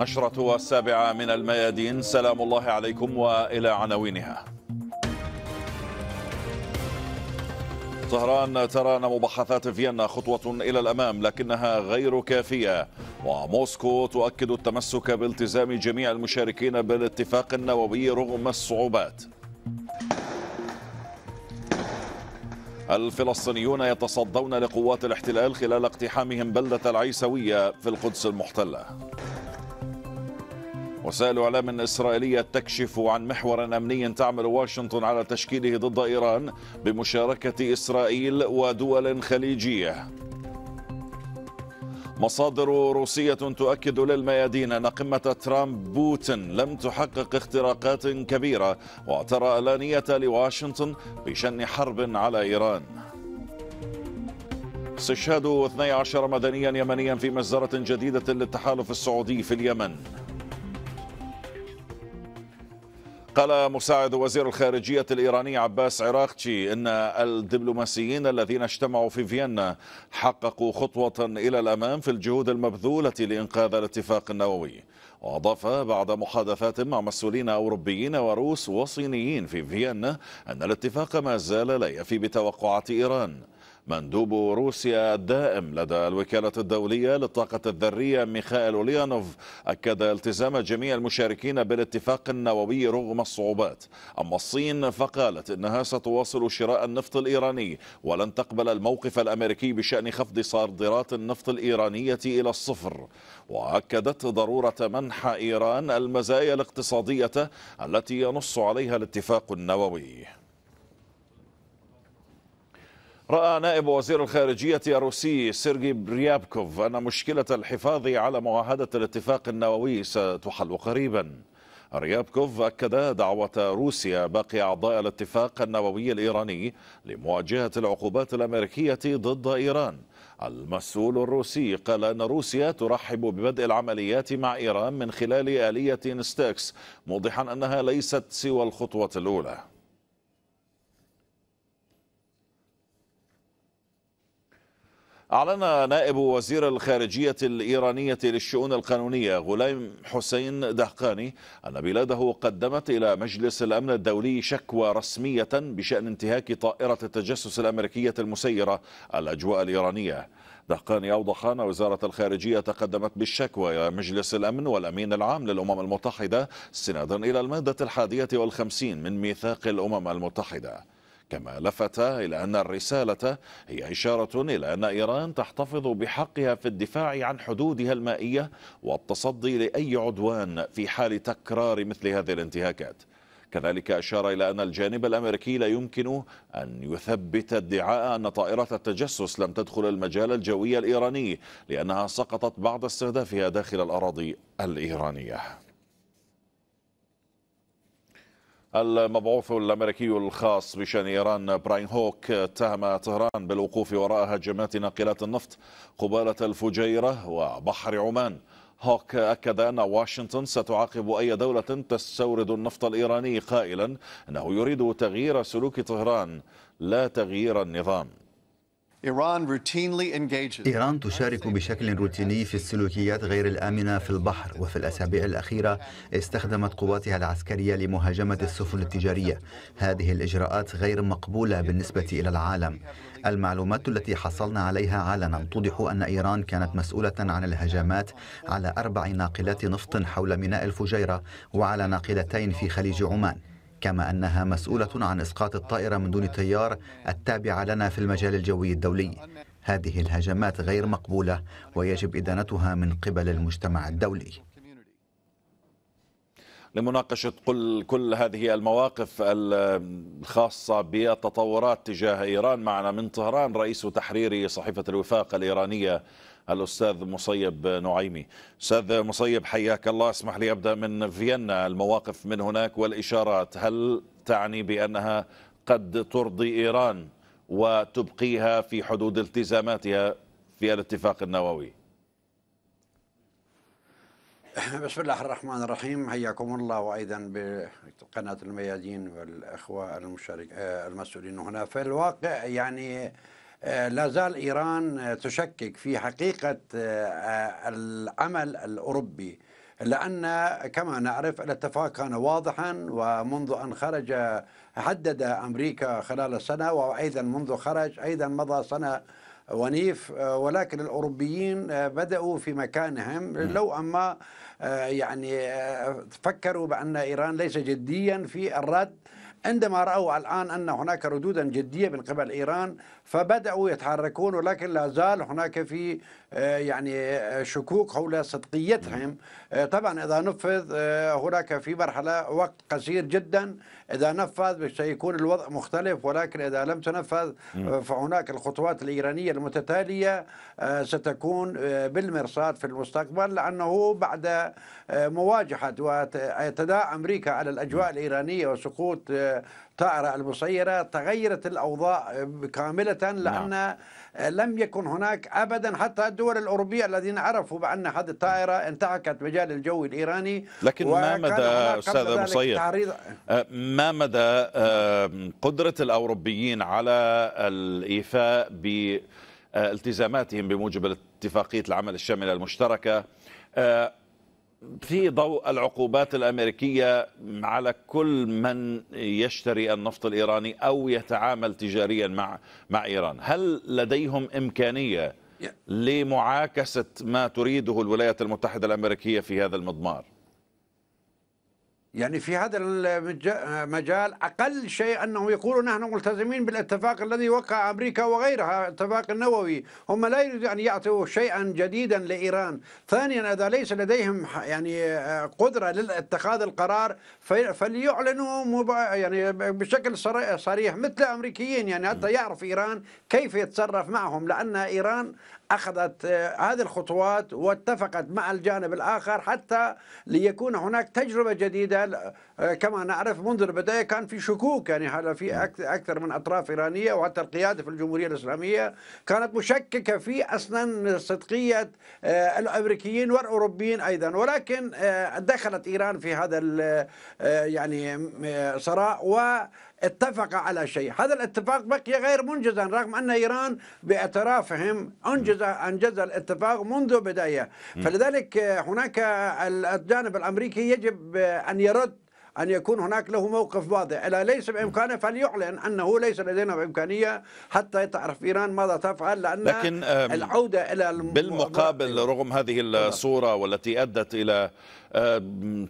عشرة السابعة من الميادين سلام الله عليكم وإلى عناوينها طهران ترى أن مباحثات فيينا خطوة إلى الأمام لكنها غير كافية وموسكو تؤكد التمسك بالتزام جميع المشاركين بالاتفاق النووي رغم الصعوبات الفلسطينيون يتصدون لقوات الاحتلال خلال اقتحامهم بلدة العيسوية في القدس المحتلة وسائل إعلام إسرائيلية تكشف عن محور أمني تعمل واشنطن على تشكيله ضد إيران بمشاركة إسرائيل ودول خليجية مصادر روسية تؤكد للميادين أن قمة ترامب بوتين لم تحقق اختراقات كبيرة وترى ألانية لواشنطن بشن حرب على إيران استشهاد 12 مدنيا يمنيا في مجزرة جديدة للتحالف السعودي في اليمن قال مساعد وزير الخارجية الإيراني عباس عراقتي إن الدبلوماسيين الذين اجتمعوا في فيينا حققوا خطوة إلى الأمام في الجهود المبذولة لإنقاذ الاتفاق النووي وأضاف بعد محادثات مع مسؤولين أوروبيين وروس وصينيين في فيينا أن الاتفاق ما زال لا يفي بتوقعات إيران مندوب روسيا الدائم لدى الوكالة الدولية للطاقة الذرية ميخائيل أوليانوف أكد التزام جميع المشاركين بالاتفاق النووي رغم الصعوبات أما الصين فقالت إنها ستواصل شراء النفط الإيراني ولن تقبل الموقف الأمريكي بشأن خفض صادرات النفط الإيرانية إلى الصفر وأكدت ضرورة منح إيران المزايا الاقتصادية التي ينص عليها الاتفاق النووي رأى نائب وزير الخارجية الروسي سيرجي بريابكوف أن مشكلة الحفاظ على معاهدة الاتفاق النووي ستحل قريبا ريابكوف أكد دعوة روسيا باقي أعضاء الاتفاق النووي الإيراني لمواجهة العقوبات الأمريكية ضد إيران المسؤول الروسي قال أن روسيا ترحب ببدء العمليات مع إيران من خلال آلية ستاكس موضحا أنها ليست سوى الخطوة الأولى أعلن نائب وزير الخارجية الإيرانية للشؤون القانونية غلام حسين دهقاني أن بلاده قدمت إلى مجلس الأمن الدولي شكوى رسمية بشأن انتهاك طائرة التجسس الأمريكية المسيرة الأجواء الإيرانية دهقاني أوضح أن وزارة الخارجية تقدمت بالشكوى إلى مجلس الأمن والأمين العام للأمم المتحدة استنادا إلى المادة الحادية والخمسين من ميثاق الأمم المتحدة كما لفت إلى أن الرسالة هي إشارة إلى أن إيران تحتفظ بحقها في الدفاع عن حدودها المائية والتصدي لأي عدوان في حال تكرار مثل هذه الانتهاكات كذلك أشار إلى أن الجانب الأمريكي لا يمكن أن يثبت ادعاء أن طائرة التجسس لم تدخل المجال الجوي الإيراني لأنها سقطت بعد استهدافها داخل الأراضي الإيرانية المبعوث الأمريكي الخاص بشأن إيران براين هوك اتهم طهران بالوقوف وراء هجمات ناقلات النفط قبالة الفجيرة وبحر عمان هوك أكد أن واشنطن ستعاقب أي دولة تستورد النفط الإيراني قائلا أنه يريد تغيير سلوك طهران لا تغيير النظام إيران تشارك بشكل روتيني في السلوكيات غير الآمنة في البحر وفي الأسابيع الأخيرة استخدمت قواتها العسكرية لمهاجمة السفن التجارية هذه الإجراءات غير مقبولة بالنسبة إلى العالم المعلومات التي حصلنا عليها علنا توضح أن إيران كانت مسؤولة عن الهجمات على أربع ناقلات نفط حول ميناء الفجيرة وعلى ناقلتين في خليج عمان كما أنها مسؤولة عن إسقاط الطائرة من دون طيار التابعة لنا في المجال الجوي الدولي هذه الهجمات غير مقبولة ويجب إدانتها من قبل المجتمع الدولي لمناقشة كل, كل هذه المواقف الخاصة بالتطورات تجاه إيران معنا من طهران رئيس تحرير صحيفة الوفاق الإيرانية الأستاذ مصيب نعيمي أستاذ مصيب حياك الله اسمح لي أبدأ من فيينا المواقف من هناك والإشارات هل تعني بأنها قد ترضي إيران وتبقيها في حدود التزاماتها في الاتفاق النووي بسم الله الرحمن الرحيم حياكم الله وايضا بقناه الميادين والاخوه المشارك آه، المسؤولين هنا في الواقع يعني آه، لا زال إيران آه، تشكك في حقيقة آه، العمل الأوروبي لأن كما نعرف الاتفاق كان واضحا ومنذ أن خرج حدد أمريكا خلال سنة وأيضا منذ خرج أيضا مضى سنة ونيف ولكن الاوروبيين بداوا في مكانهم لو اما يعني فكروا بان ايران ليس جديا في الرد عندما راوا الان ان هناك ردودا جديه من قبل ايران فبدأوا يتحركون ولكن لا زال هناك في آه، يعني آه، شكوك حول صدقيتهم آه، طبعا إذا نفذ هناك في مرحلة وقت قصير جدا إذا نفذ سيكون الوضع مختلف ولكن إذا لم تنفذ فهناك الخطوات الإيرانية المتتالية ستكون بالمرصاد في المستقبل لأنه بعد مواجهة واعتداء أمريكا على الأجواء الإيرانية وسقوط طائرة المسيرة تغيرت الأوضاع آه، كاملة لأن نعم. آه، لم يكن هناك أبدا حتى الدول الأوروبية الذين عرفوا بأن هذه الطائرة انتهكت مجال الجو الإيراني لكن ما مدى أستاذ مسير تعريض... آه، ما مدى قدرة الأوروبيين على الإيفاء بالتزاماتهم بموجب اتفاقية العمل الشاملة المشتركة في ضوء العقوبات الأمريكية على كل من يشتري النفط الإيراني أو يتعامل تجاريا مع مع إيران هل لديهم إمكانية لمعاكسة ما تريده الولايات المتحدة الأمريكية في هذا المضمار يعني في هذا المجال أقل شيء أنهم يقولوا نحن ملتزمين بالاتفاق الذي وقع أمريكا وغيرها الاتفاق النووي هم لا يريدون أن يعطوا شيئا جديدا لإيران ثانيا إذا ليس لديهم يعني آه، قدرة لاتخاذ القرار فليعلنوا يعني بشكل صريح مثل الأمريكيين يعني حتى يعرف إيران كيف يتصرف معهم لأن إيران أخذت آه، هذه الخطوات واتفقت مع الجانب الآخر حتى ليكون هناك تجربة جديدة آه، كما نعرف منذ البداية كان في شكوك يعني هذا في نعم. أكثر من أطراف إيرانية وحتى القيادة في الجمهورية الإسلامية كانت مشككة في أصلا صدقية آه، الأمريكيين والأوروبيين أيضا ولكن دخلت إيران في هذا يعني صراع و اتفق على شيء هذا الاتفاق بقي غير منجزا رغم أن إيران باعترافهم أنجز, أنجز الاتفاق منذ بداية فلذلك هناك الجانب الأمريكي يجب أن يرد أن يكون هناك له موقف واضح إلا ليس بإمكانه فليعلن أنه ليس لدينا إمكانية حتى تعرف إيران ماذا تفعل لأن لكن العودة إلى الم... بالمقابل رغم هذه الصورة والتي أدت إلى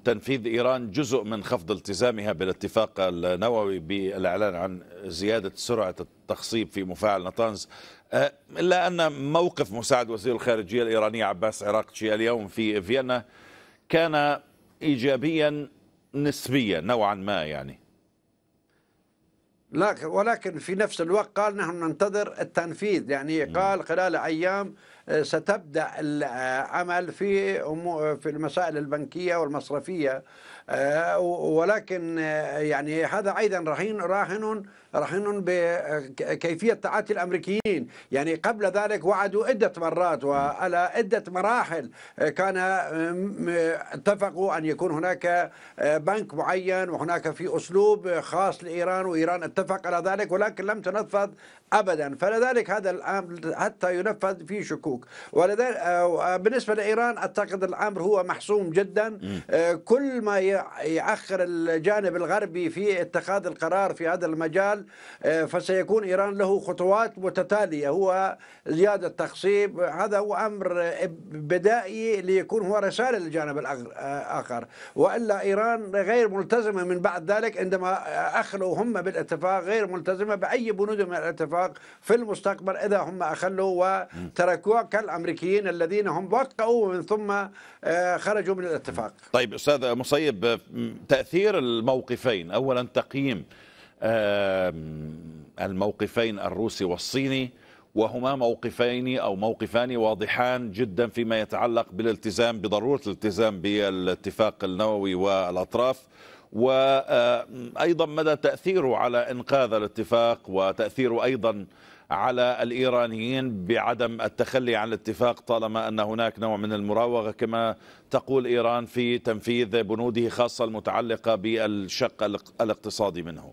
تنفيذ إيران جزء من خفض التزامها بالاتفاق النووي بالإعلان عن زيادة سرعة التخصيب في مفاعل نطنز آه، إلا أن موقف مساعد وزير الخارجية الايرانيه عباس عراقشي اليوم في فيينا كان إيجابيا نسبية نوعا ما يعني لكن ولكن في نفس الوقت قال نحن ننتظر التنفيذ يعني قال خلال أيام آه، ستبدأ العمل في في المسائل البنكية والمصرفية آه، ولكن آه، يعني هذا أيضا رهين راهن رهن بكيفية تعاتي الأمريكيين يعني قبل ذلك وعدوا عدة مرات وعلى عدة مراحل آه، كان اتفقوا أن يكون هناك آه، بنك معين وهناك في أسلوب خاص لإيران وإيران اتفق على ذلك ولكن لم تنفذ ابدا فلذلك هذا الامر حتى ينفذ في شكوك ولذلك آه، بالنسبه لايران اعتقد الامر هو محسوم جدا كل ما يعخر الجانب الغربي في اتخاذ القرار في هذا المجال الشمال آه، فسيكون إيران له خطوات متتالية هو زيادة تخصيب هذا هو أمر بدائي ليكون هو رسالة للجانب الآخر آه، وإلا إيران غير ملتزمة من بعد ذلك عندما أخلوا هم بالاتفاق غير ملتزمة بأي بنود من الاتفاق في المستقبل إذا هم أخلوا وتركوها كالأمريكيين الذين هم وقعوا ومن ثم آه، خرجوا من الاتفاق طيب أستاذ مصيب تأثير الموقفين أولا تقييم الموقفين الروسي والصيني وهما موقفين او موقفان واضحان جدا فيما يتعلق بالالتزام بضروره الالتزام بالاتفاق النووي والاطراف وايضا مدى تاثيره على انقاذ الاتفاق وتاثيره ايضا على الايرانيين بعدم التخلي عن الاتفاق طالما ان هناك نوع من المراوغه كما تقول ايران في تنفيذ بنوده خاصه المتعلقه بالشق الاقتصادي منه.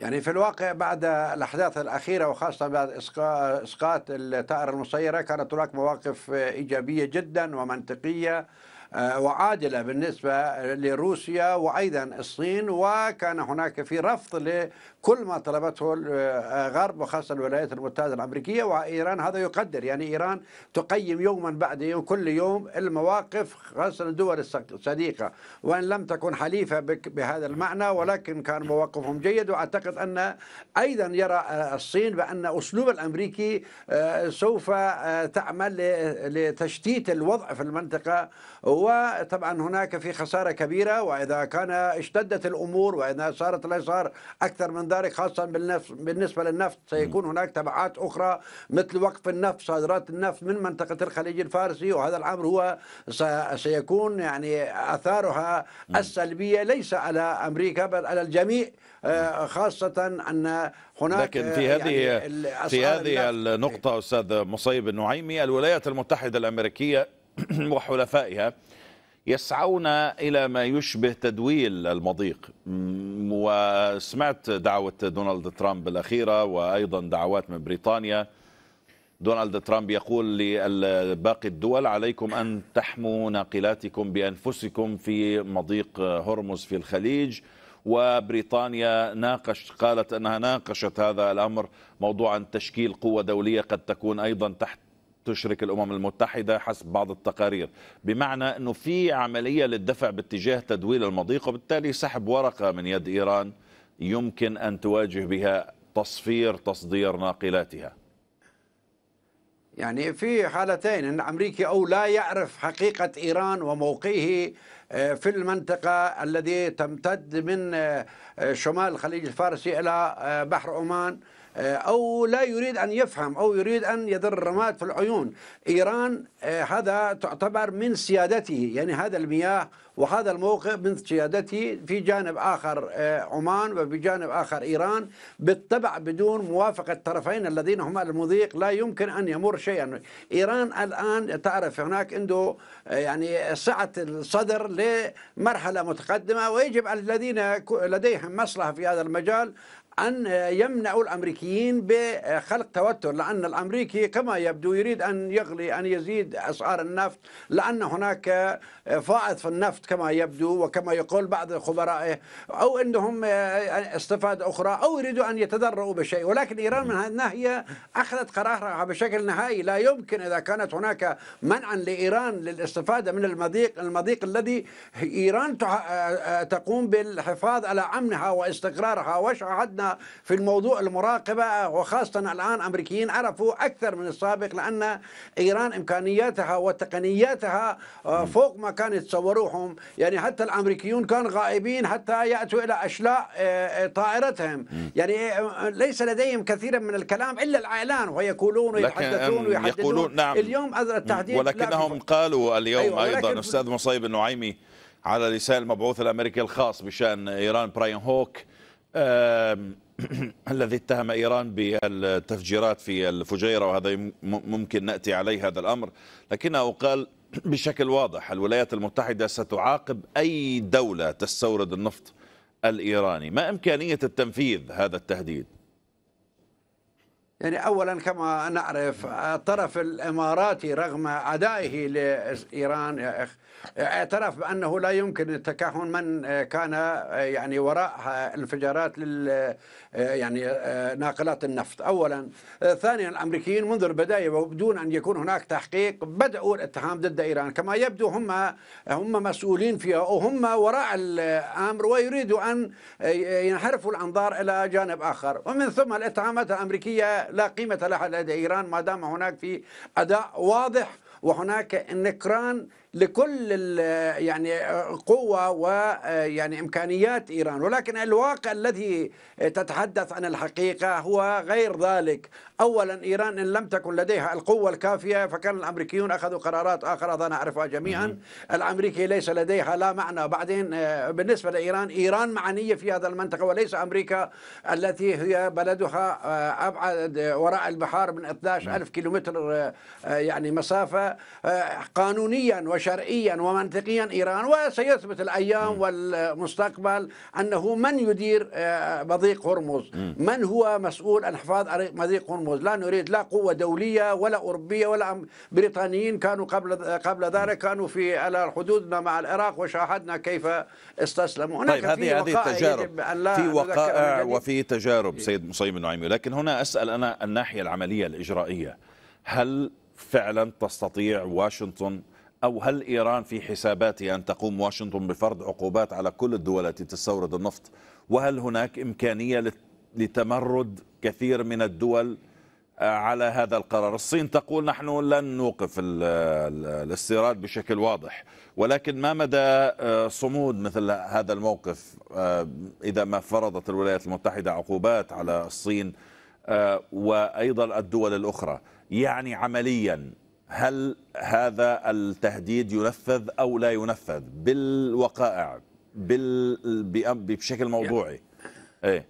يعني في الواقع بعد الأحداث الأخيرة وخاصة بعد إسقاط الطائرة المسيرة كانت هناك مواقف إيجابية جدا ومنطقية آه، وعادلة بالنسبة لروسيا وأيضا الصين وكان هناك في رفض كل ما طلبته الغرب آه، وخاصة الولايات المتحدة الأمريكية وإيران هذا يقدر يعني إيران تقيم يوما بعد يوم كل يوم المواقف خاصة الدول الصديقة وإن لم تكن حليفة بهذا المعنى ولكن كان موقفهم جيد وأعتقد أن أيضا يرى آه، الصين بأن أسلوب الأمريكي آه، سوف تعمل لتشتيت الوضع في المنطقة وطبعا هناك في خسارة كبيرة وإذا كان اشتدت الأمور وإذا صارت الأسعار أكثر من ذلك خاصة بالنسبة للنفط سيكون هناك تبعات أخرى مثل وقف النفط صادرات النفط من منطقة الخليج الفارسي وهذا الأمر هو سيكون يعني أثارها السلبية ليس على أمريكا بل على الجميع آه، خاصة أن هناك لكن في آه، هذه يعني في هذه النقطة أستاذ مصيب النعيمي الولايات المتحدة الأمريكية وحلفائها يسعون إلى ما يشبه تدويل المضيق وسمعت دعوة دونالد ترامب الأخيرة وأيضا دعوات من بريطانيا دونالد ترامب يقول لباقي الدول عليكم أن تحموا ناقلاتكم بأنفسكم في مضيق هرمز في الخليج وبريطانيا ناقش قالت أنها ناقشت هذا الأمر موضوعا تشكيل قوة دولية قد تكون أيضا تحت تشرك الامم المتحده حسب بعض التقارير بمعنى انه في عمليه للدفع باتجاه تدويل المضيق وبالتالي سحب ورقه من يد ايران يمكن ان تواجه بها تصفير تصدير ناقلاتها يعني في حالتين ان امريكي او لا يعرف حقيقه ايران وموقعه آه، في المنطقه الذي تمتد من آه، شمال الخليج الفارسي إلى آه، بحر عمان آه، أو لا يريد أن يفهم أو يريد أن يدر الرماد في العيون إيران آه، هذا تعتبر من سيادته يعني هذا المياه وهذا الموقف من سيادته في جانب آخر عمان وفي جانب آخر إيران بالطبع بدون موافقة الطرفين الذين هما المضيق لا يمكن أن يمر شيئا إيران الآن تعرف هناك عنده يعني سعة الصدر لمرحلة متقدمة ويجب الذين لديهم مصلحة في هذا المجال أن يمنعوا الأمريكيين بخلق توتر لأن الأمريكي كما يبدو يريد أن يغلي أن يزيد أسعار النفط لأن هناك فائض في النفط كما يبدو وكما يقول بعض خبرائه أو أنهم استفادة أخرى أو يريدوا أن يتضرروا بشيء ولكن إيران من هذه الناحية أخذت قرارها بشكل نهائي لا يمكن إذا كانت هناك منعا لإيران للاستفادة من المضيق المضيق الذي إيران تقوم بالحفاظ على أمنها واستقرارها وشعادة اقتصادنا في الموضوع المراقبة وخاصة الآن أمريكيين عرفوا أكثر من السابق لأن إيران إمكانياتها وتقنياتها آه، فوق ما كان يتصوروهم يعني حتى الأمريكيون كانوا غائبين حتى يأتوا إلى أشلاء آه، آه، طائرتهم يعني ليس لديهم كثيرا من الكلام إلا الإعلان ويقولون ويتحدثون ويحددون نعم اليوم أذر التحديد ولكنهم قالوا اليوم أيوة أيضا أستاذ مصيب النعيمي على لسان المبعوث الامريكي الخاص بشان ايران براين هوك الذي اتهم إيران بالتفجيرات في الفجيرة وهذا ممكن نأتي عليه هذا الأمر لكنه قال بشكل واضح الولايات المتحدة ستعاقب أي دولة تستورد النفط الإيراني ما إمكانية التنفيذ هذا التهديد يعني اولا كما نعرف الطرف الاماراتي رغم عدائه لايران اعترف بانه لا يمكن التكهن من كان يعني وراء انفجارات لل يعني ناقلات النفط اولا ثانيا الامريكيين منذ البدايه وبدون ان يكون هناك تحقيق بداوا الاتهام ضد ايران كما يبدو هم هم مسؤولين فيها وهم وراء الامر ويريدوا ان ينحرفوا الانظار الى جانب اخر ومن ثم الاتهامات الامريكيه لا قيمة لها لدى إيران ما دام هناك في أداء واضح وهناك نكران لكل يعني آه، قوة ويعني آه، إمكانيات إيران ولكن الواقع الذي تتحدث عن الحقيقة هو غير ذلك أولا إيران إن لم تكن لديها القوة الكافية فكان الأمريكيون أخذوا قرارات آخر هذا نعرفها جميعا الأمريكي ليس لديها لا معنى بعدين آه، بالنسبة لإيران إيران معنية في هذا المنطقة وليس أمريكا التي هي بلدها أبعد وراء البحار من 12 ألف كيلومتر يعني مسافة قانونيا وشرعيا ومنطقيا إيران وسيثبت الأيام والمستقبل أنه من يدير آه، مضيق هرمز من هو مسؤول عن حفاظ مضيق هرمز لا نريد لا قوة دولية ولا أوروبية ولا بريطانيين كانوا قبل قبل ذلك كانوا في على حدودنا مع العراق وشاهدنا كيف استسلموا هناك طيب هذه هذه التجارب في وقائع وفي تجارب إيه. سيد مصيب النعيمي لكن هنا أسأل أنا الناحية العملية الإجرائية هل فعلا تستطيع واشنطن أو هل إيران في حساباتها أن تقوم واشنطن بفرض عقوبات على كل الدول التي تستورد النفط وهل هناك إمكانية لتمرد كثير من الدول آه، على هذا القرار الصين تقول نحن لن نوقف الاستيراد بشكل واضح ولكن ما مدى آه، صمود مثل هذا الموقف آه، إذا ما فرضت الولايات المتحدة عقوبات على الصين وأيضا الدول الأخرى يعني عمليا هل هذا التهديد ينفذ أو لا ينفذ بالوقائع بال... بشكل موضوعي ايه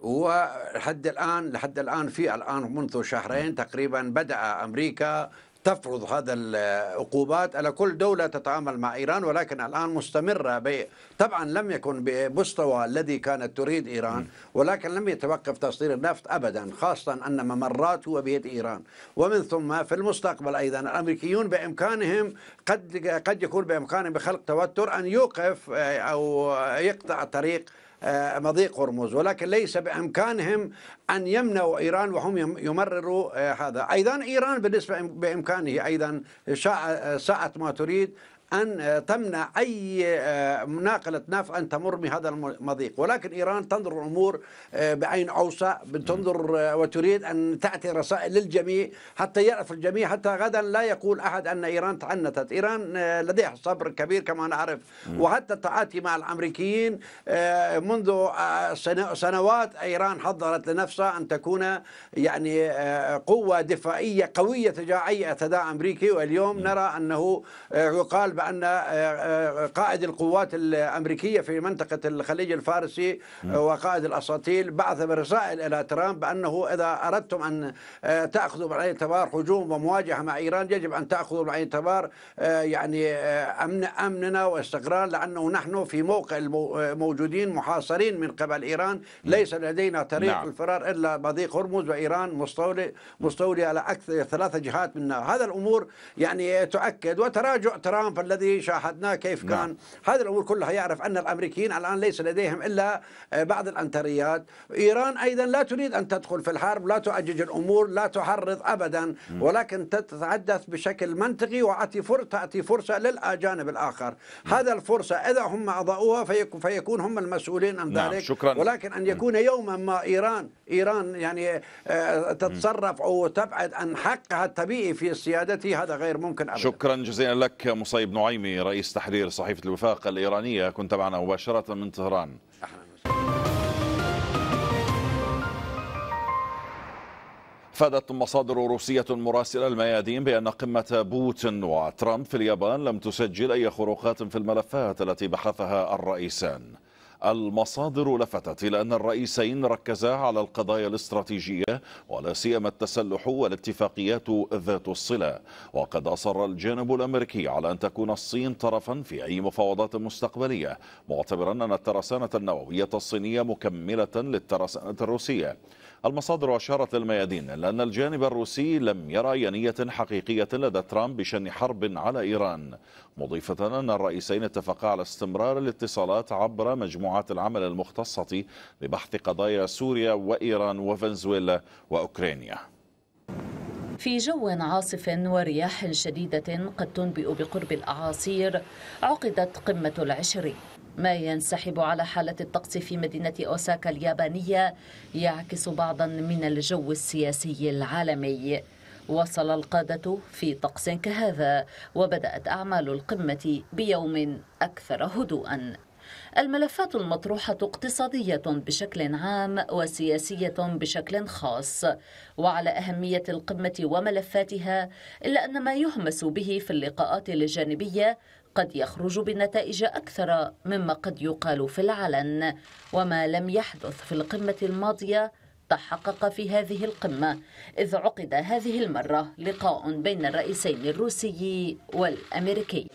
هو لحد الان لحد الان في الان منذ شهرين تقريبا بدا امريكا تفرض هذا العقوبات على كل دولة تتعامل مع إيران ولكن الآن مستمرة ب... طبعا لم يكن بمستوى الذي كانت تريد إيران ولكن لم يتوقف تصدير النفط أبدا خاصة أن ممرات هو بيد إيران ومن ثم في المستقبل أيضا الأمريكيون بإمكانهم قد قد يكون بإمكانهم بخلق توتر أن يوقف آه، أو يقطع طريق آه، مضيق هرمز ولكن ليس بإمكانهم أن يمنعوا إيران وهم يمرروا آه، هذا أيضا إيران بالنسبة بإمكانه أيضا ساعة ما تريد أن تمنع أي آه، مناقلة ناف أن تمر بهذا المضيق ولكن إيران تنظر الأمور آه، بعين أوسع تنظر آه، وتريد أن تأتي رسائل للجميع حتى يعرف الجميع حتى غدا لا يقول أحد أن إيران تعنتت إيران لديها صبر كبير كما نعرف وحتى تعاتي مع الأمريكيين منذ سنوات إيران حضرت لنفسها أن تكون يعني قوة دفاعية قوية تجاه أي أمريكي واليوم نرى أنه يقال بان أن آه، آه، قائد القوات الأمريكية في منطقة الخليج الفارسي نعم. آه، وقائد الأساطيل بعث برسائل إلى ترامب بأنه إذا أردتم أن تأخذوا بعين الاعتبار هجوم ومواجهة مع إيران يجب أن تأخذوا بعين الاعتبار يعني أمن أمننا واستقرار لأنه نحن في موقع موجودين محاصرين من قبل إيران نعم. ليس لدينا طريق نعم. الفرار إلا مضيق هرمز وإيران مستولي مستولي على أكثر ثلاثة جهات منها هذا الأمور يعني تؤكد وتراجع ترامب الذي شاهدناه كيف نعم. كان نعم. هذه الأمور كلها يعرف أن الأمريكيين الآن ليس لديهم إلا آه، بعض الأنتريات إيران أيضا لا تريد أن تدخل في الحرب لا تؤجج الأمور لا تحرض أبدا ولكن تتحدث بشكل منطقي وأتي تأتي فرصة للأجانب الآخر هذا الفرصة إذا هم أضاؤوها فيكون هم المسؤولين عن نعم. ذلك شكرا. ولكن أن يكون يوما ما إيران إيران يعني آه، تتصرف أو تبعد عن حقها الطبيعي في سيادتي هذا غير ممكن أبدا شكرا جزيلا لك مصيب النعيمي رئيس تحرير صحيفة الوفاق الإيرانية كنت معنا مباشرة من طهران افادت مصادر روسيه مراسله الميادين بان قمه بوتين وترامب في اليابان لم تسجل اي خروقات في الملفات التي بحثها الرئيسان المصادر لفتت إلى أن الرئيسين ركزا على القضايا الاستراتيجية ولا سيما التسلح والاتفاقيات ذات الصلة وقد أصر الجانب الأمريكي على أن تكون الصين طرفا في أي مفاوضات مستقبلية معتبرا أن الترسانة النووية الصينية مكملة للترسانة الروسية المصادر أشارت للميادين لأن الجانب الروسي لم يرى أي حقيقية لدى ترامب بشن حرب على إيران مضيفة أن الرئيسين اتفقا على استمرار الاتصالات عبر مجموعات العمل المختصة لبحث قضايا سوريا وإيران وفنزويلا وأوكرانيا في جو عاصف ورياح شديدة قد تنبئ بقرب الأعاصير عقدت قمة العشرين ما ينسحب على حالة الطقس في مدينة أوساكا اليابانية يعكس بعضا من الجو السياسي العالمي وصل القادة في طقس كهذا وبدأت أعمال القمة بيوم أكثر هدوءا الملفات المطروحة اقتصادية بشكل عام وسياسية بشكل خاص وعلى أهمية القمة وملفاتها إلا أن ما يهمس به في اللقاءات الجانبية قد يخرج بنتائج أكثر مما قد يقال في العلن وما لم يحدث في القمة الماضية تحقق في هذه القمة إذ عقد هذه المرة لقاء بين الرئيسين الروسي والأمريكي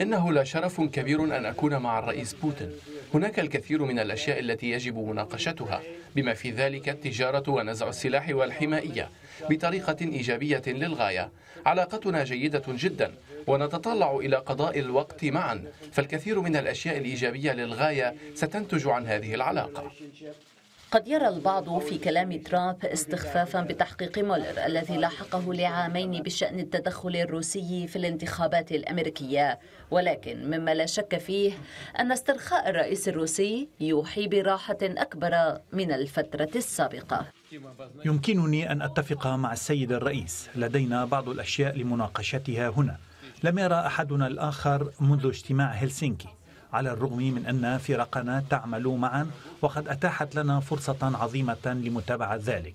إنه لشرف كبير أن أكون مع الرئيس بوتين هناك الكثير من الأشياء التي يجب مناقشتها بما في ذلك التجارة ونزع السلاح والحمائية بطريقة إيجابية للغاية علاقتنا جيدة جدا ونتطلع إلى قضاء الوقت معا فالكثير من الأشياء الإيجابية للغاية ستنتج عن هذه العلاقة قد يرى البعض في كلام ترامب استخفافا بتحقيق مولر الذي لاحقه لعامين بشأن التدخل الروسي في الانتخابات الأمريكية ولكن مما لا شك فيه أن استرخاء الرئيس الروسي يوحي براحة أكبر من الفترة السابقة يمكنني أن أتفق مع السيد الرئيس لدينا بعض الأشياء لمناقشتها هنا لم يرى أحدنا الآخر منذ اجتماع هلسنكي على الرغم من أن فرقنا تعمل معا وقد أتاحت لنا فرصة عظيمة لمتابعة ذلك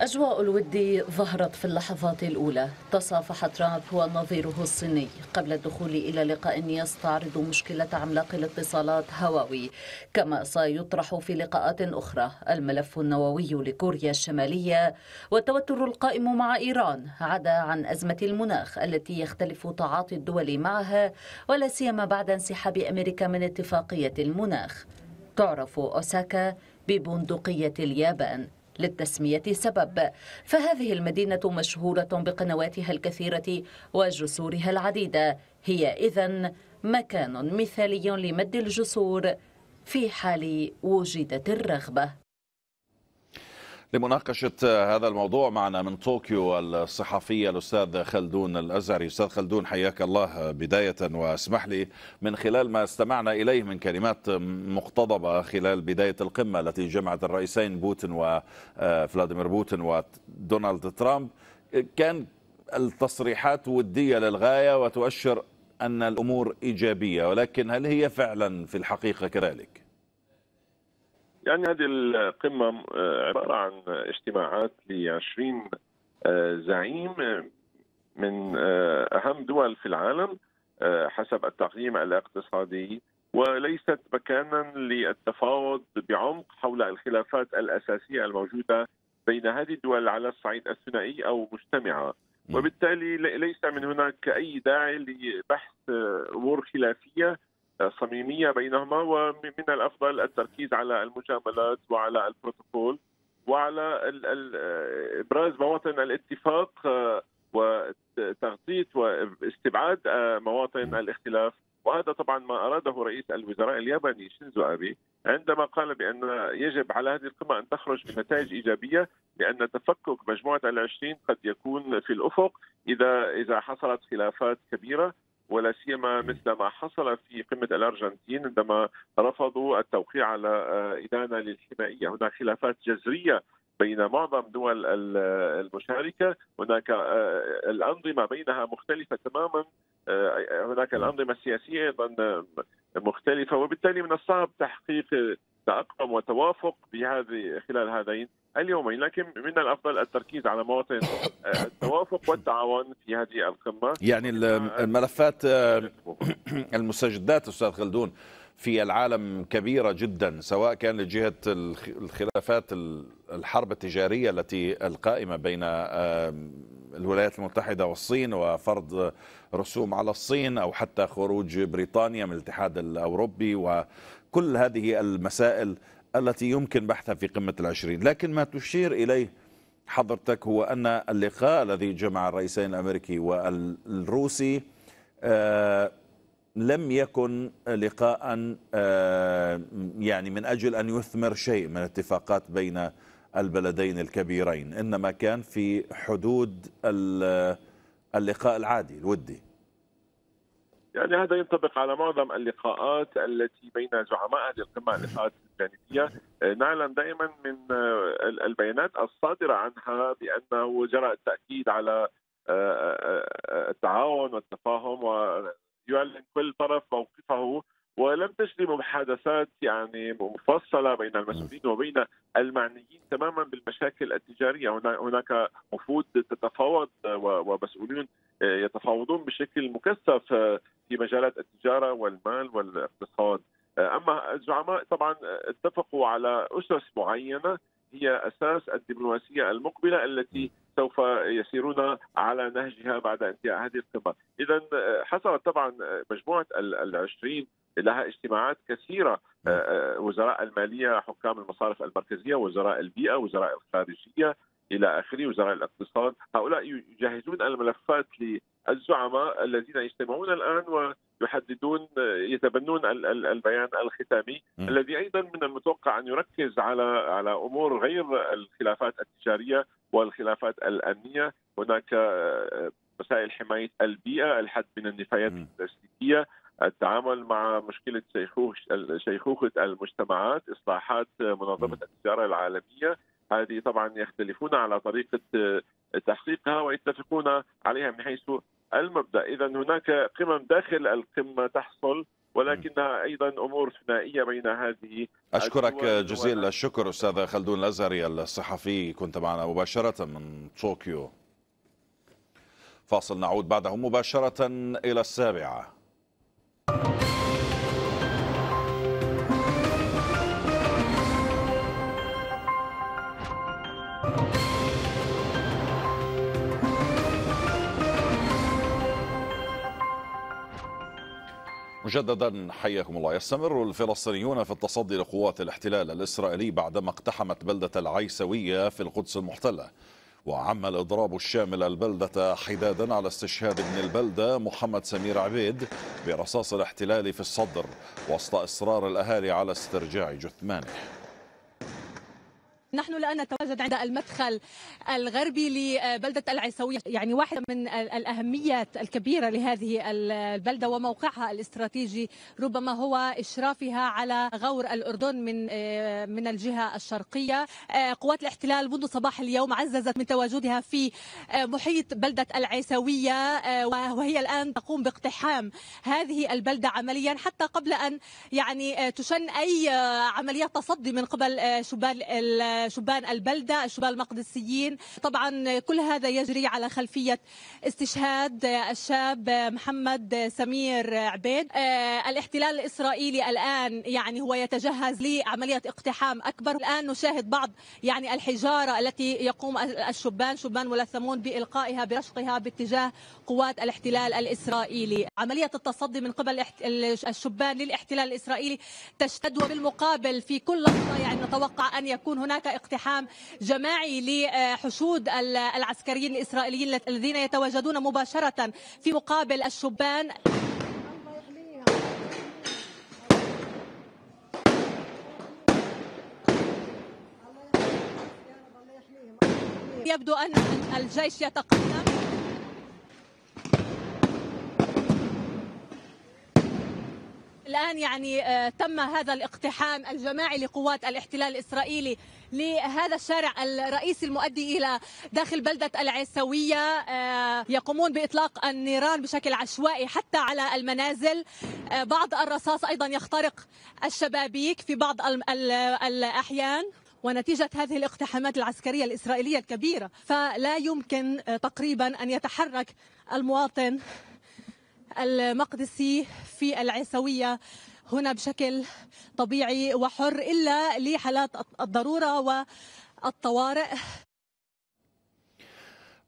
أجواء الود ظهرت في اللحظات الأولى تصافح ترامب ونظيره الصيني قبل الدخول إلى لقاء يستعرض مشكلة عملاق الاتصالات هواوي كما سيطرح في لقاءات أخرى الملف النووي لكوريا الشمالية والتوتر القائم مع إيران عدا عن أزمة المناخ التي يختلف تعاطي الدول معها ولا سيما بعد انسحاب أمريكا من اتفاقية المناخ تعرف أوساكا ببندقية اليابان للتسمية سبب فهذه المدينة مشهورة بقنواتها الكثيرة وجسورها العديدة هي إذا مكان مثالي لمد الجسور في حال وجدت الرغبه لمناقشة هذا الموضوع معنا من طوكيو الصحفي الأستاذ خلدون الأزهري أستاذ خلدون حياك الله بداية واسمح لي من خلال ما استمعنا إليه من كلمات مقتضبة خلال بداية القمة التي جمعت الرئيسين بوتين وفلاديمير آه، بوتين ودونالد ترامب كان التصريحات ودية للغاية وتؤشر أن الأمور إيجابية ولكن هل هي فعلا في الحقيقة كذلك؟ يعني هذه القمة آه، عبارة عن اجتماعات لعشرين آه، زعيم آه، من أهم دول في العالم حسب التقييم الاقتصادي وليست مكانا للتفاوض بعمق حول الخلافات الأساسية الموجودة بين هذه الدول على الصعيد الثنائي أو مجتمعة وبالتالي ليس من هناك أي داعي لبحث أمور خلافية صميميه بينهما ومن الافضل التركيز على المجاملات وعلى البروتوكول وعلى ابراز مواطن الاتفاق آه، وتغطيه واستبعاد آه، مواطن الاختلاف وهذا طبعا ما اراده رئيس الوزراء الياباني شينزو ابي عندما قال بان يجب على هذه القمه ان تخرج بنتائج ايجابيه لان تفكك مجموعه العشرين قد يكون في الافق اذا اذا حصلت خلافات كبيره ولا سيما مثل ما حصل في قمه الارجنتين عندما رفضوا التوقيع على آه، ادانه للحمائيه، هناك خلافات جذريه بين معظم دول المشاركه، هناك آه، الانظمه بينها مختلفه تماما، آه، هناك الانظمه السياسيه ايضا مختلفه وبالتالي من الصعب تحقيق تأقلم وتوافق بهذه خلال هذين اليومين لكن من الافضل التركيز على مواطن آه، التوافق والتعاون في هذه القمه يعني آه، الملفات آه، المستجدات استاذ خلدون في العالم كبيره جدا سواء كان لجهه الخلافات الحرب التجاريه التي القائمه بين الولايات المتحده والصين وفرض رسوم على الصين او حتى خروج بريطانيا من الاتحاد الاوروبي وكل هذه المسائل التي يمكن بحثها في قمة العشرين لكن ما تشير إليه حضرتك هو أن اللقاء الذي جمع الرئيسين الأمريكي والروسي آه، لم يكن لقاء آه، يعني من أجل أن يثمر شيء من اتفاقات بين البلدين الكبيرين إنما كان في حدود اللقاء العادي الودي يعني هذا ينطبق على معظم اللقاءات التي بين زعماء القمة اللقاءات الجانبية آه، نعلم دائما من آه، البيانات الصادرة عنها بأنه جرى التأكيد على آه، التعاون والتفاهم ويعلن كل طرف موقفه ولم تجري محادثات يعني مفصله بين المسؤولين وبين المعنيين تماما بالمشاكل التجاريه، هناك وفود تتفاوض ومسؤولين آه، يتفاوضون بشكل مكثف آه، في مجالات التجاره والمال والاقتصاد. آه، اما الزعماء طبعا اتفقوا على اسس معينه هي اساس الدبلوماسيه المقبله التي سوف يسيرون على نهجها بعد انتهاء هذه القمه، اذا حصلت طبعا مجموعه العشرين لها اجتماعات كثيره نعم. آه، آه، وزراء الماليه حكام المصارف المركزيه وزراء البيئه وزراء الخارجيه الى اخره وزراء الاقتصاد هؤلاء يجهزون الملفات للزعماء الذين يجتمعون الان ويحددون يتبنون البيان الختامي م. نعم. الذي ايضا من المتوقع ان يركز على على امور غير الخلافات التجاريه والخلافات الامنيه هناك آه، مسائل حمايه البيئه الحد من النفايات نعم. البلاستيكيه التعامل مع مشكله شيخوخه المجتمعات، اصلاحات منظمه التجاره العالميه، هذه طبعا يختلفون على طريقه آه، تحقيقها ويتفقون عليها من حيث المبدا، اذا هناك قمم داخل القمه تحصل ولكنها ايضا امور ثنائيه بين هذه اشكرك جزيل الشكر استاذ خلدون الازهري الصحفي كنت معنا مباشره من طوكيو. فاصل نعود بعده مباشره الى السابعه. مجددا حياكم الله يستمر الفلسطينيون في التصدي لقوات الاحتلال الإسرائيلي بعدما اقتحمت بلدة العيسوية في القدس المحتلة وعم الإضراب الشامل البلدة حدادا على استشهاد ابن البلدة محمد سمير عبيد برصاص الاحتلال في الصدر وسط إصرار الأهالي على استرجاع جثمانه نحن الآن نتواجد عند المدخل الغربي لبلدة العيسوية يعني واحدة من الأهميات الكبيرة لهذه البلدة وموقعها الاستراتيجي ربما هو إشرافها على غور الأردن من آه، من الجهة الشرقية آه، قوات الاحتلال منذ صباح اليوم عززت من تواجدها في آه، محيط بلدة العيسوية وهي الآن تقوم باقتحام هذه البلدة عمليا حتى قبل أن يعني تشن أي عمليات تصدي من قبل شبان شبان البلدة الشبان المقدسيين طبعا كل هذا يجري على خلفية استشهاد الشاب محمد سمير عبيد آه، الاحتلال الإسرائيلي الآن يعني هو يتجهز لعملية اقتحام أكبر الآن نشاهد بعض يعني الحجارة التي يقوم الشبان شبان ملثمون بإلقائها برشقها باتجاه قوات الاحتلال الإسرائيلي عملية التصدي من قبل الشبان للاحتلال الإسرائيلي تشتد وبالمقابل في كل لحظة يعني نتوقع أن يكون هناك اقتحام جماعي لحشود العسكريين الإسرائيليين الذين يتواجدون مباشرة في مقابل الشبان يبدو أن الجيش يتقدم الآن يعني آه، تم هذا الاقتحام الجماعي لقوات الاحتلال الإسرائيلي لهذا الشارع الرئيسي المؤدي إلى داخل بلدة العيسوية آه، يقومون بإطلاق النيران بشكل عشوائي حتى على المنازل آه، بعض الرصاص أيضا يخترق الشبابيك في بعض الأحيان ونتيجة هذه الاقتحامات العسكرية الإسرائيلية الكبيرة فلا يمكن آه، تقريبا أن يتحرك المواطن المقدسي في العيسوية هنا بشكل طبيعي وحر إلا لحالات الضرورة والطوارئ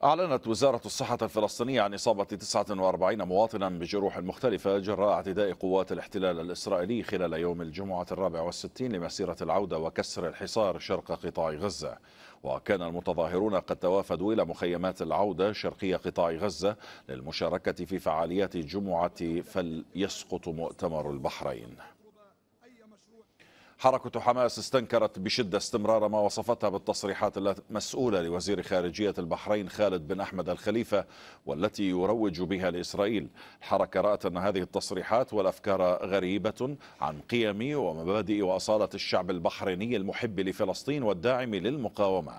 أعلنت وزارة الصحة الفلسطينية عن إصابة 49 مواطنا بجروح مختلفة جراء اعتداء قوات الاحتلال الإسرائيلي خلال يوم الجمعة الرابع والستين لمسيرة العودة وكسر الحصار شرق قطاع غزة وكان المتظاهرون قد توافدوا إلى مخيمات العودة شرقية قطاع غزة للمشاركة في فعاليات جمعة فليسقط مؤتمر البحرين حركة حماس استنكرت بشدة استمرار ما وصفتها بالتصريحات المسؤولة لوزير خارجية البحرين خالد بن أحمد الخليفة والتي يروج بها لإسرائيل الحركة رأت أن هذه التصريحات والأفكار غريبة عن قيم ومبادئ وأصالة الشعب البحريني المحب لفلسطين والداعم للمقاومة